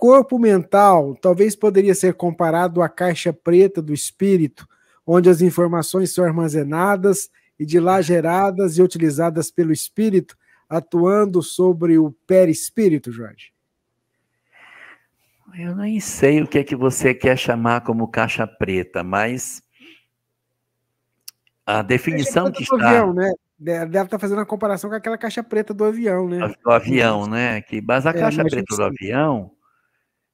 corpo mental talvez poderia ser comparado à caixa preta do espírito, onde as informações são armazenadas e de lá geradas e utilizadas pelo espírito, atuando sobre o perispírito, Jorge. Eu nem sei o que é que você quer chamar como caixa preta, mas a definição que está. Avião, né? Deve estar fazendo a comparação com aquela caixa preta do avião, né? Do avião, né? Que, mas a é, caixa preta do avião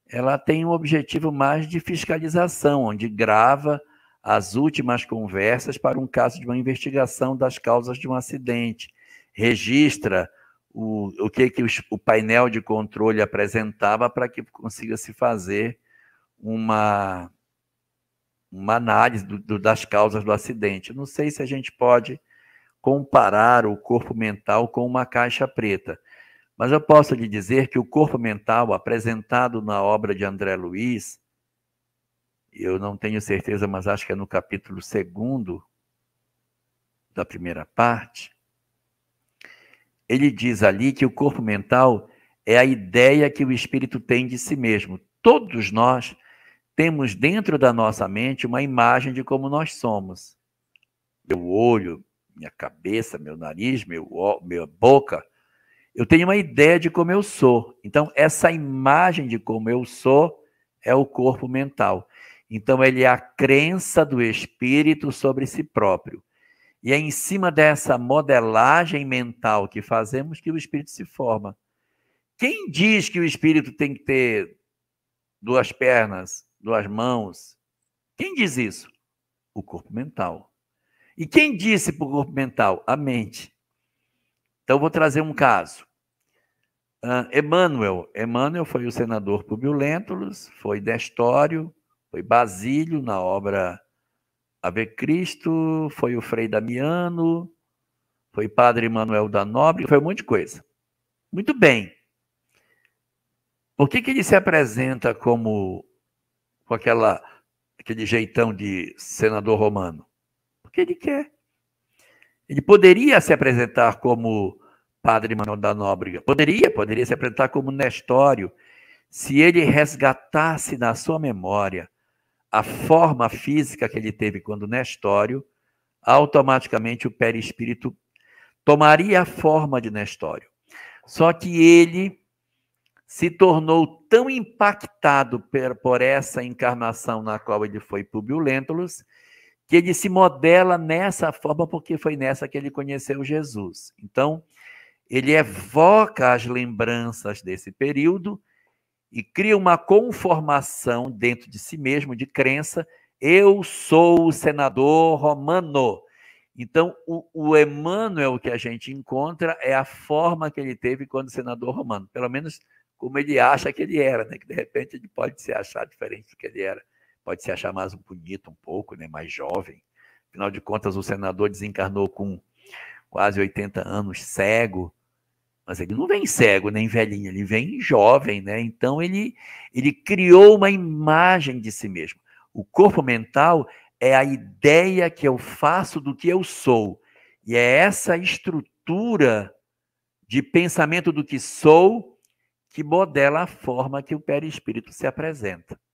ela tem um objetivo mais de fiscalização, onde grava as últimas conversas para um caso de uma investigação das causas de um acidente, registra o, o que, que os, o painel de controle apresentava para que consiga se fazer uma, uma análise do, do, das causas do acidente. Não sei se a gente pode comparar o corpo mental com uma caixa preta. Mas eu posso lhe dizer que o corpo mental apresentado na obra de André Luiz, eu não tenho certeza, mas acho que é no capítulo 2 da primeira parte, ele diz ali que o corpo mental é a ideia que o espírito tem de si mesmo. Todos nós temos dentro da nossa mente uma imagem de como nós somos. Meu olho, minha cabeça, meu nariz, meu, minha boca, eu tenho uma ideia de como eu sou. Então, essa imagem de como eu sou é o corpo mental. Então, ele é a crença do espírito sobre si próprio. E é em cima dessa modelagem mental que fazemos que o espírito se forma. Quem diz que o espírito tem que ter duas pernas, duas mãos? Quem diz isso? O corpo mental. E quem disse para o corpo mental? A mente. Então, vou trazer um caso. Uh, Emmanuel. Emmanuel foi o senador Publio Lentulus, foi Destório, foi Basílio na obra Ave Cristo, foi o Frei Damiano, foi Padre Emanuel da Nobre, foi um monte de coisa. Muito bem. Por que, que ele se apresenta como com aquela, aquele jeitão de senador romano? Porque ele quer. Ele poderia se apresentar como Padre Manuel da Nóbrega, poderia, poderia se apresentar como Nestório, se ele resgatasse na sua memória a forma física que ele teve quando Nestório, automaticamente o perispírito tomaria a forma de Nestório. Só que ele se tornou tão impactado por, essa encarnação na qual ele foi Publio Lentulus, que ele se modela nessa forma porque foi nessa que ele conheceu Jesus. Então, ele evoca as lembranças desse período e cria uma conformação dentro de si mesmo de crença: eu sou o senador romano. Então, o, o Emmanuel que a gente encontra é a forma que ele teve quando senador romano, pelo menos como ele acha que ele era, né? que de repente ele pode se achar diferente do que ele era pode se achar mais bonito um pouco, né, mais jovem. Afinal de contas, o senador desencarnou com quase 80 anos, cego, mas ele não vem cego nem velhinho, ele vem jovem, né? Então ele ele criou uma imagem de si mesmo. O corpo mental é a ideia que eu faço do que eu sou. E é essa estrutura de pensamento do que sou que modela a forma que o perispírito se apresenta.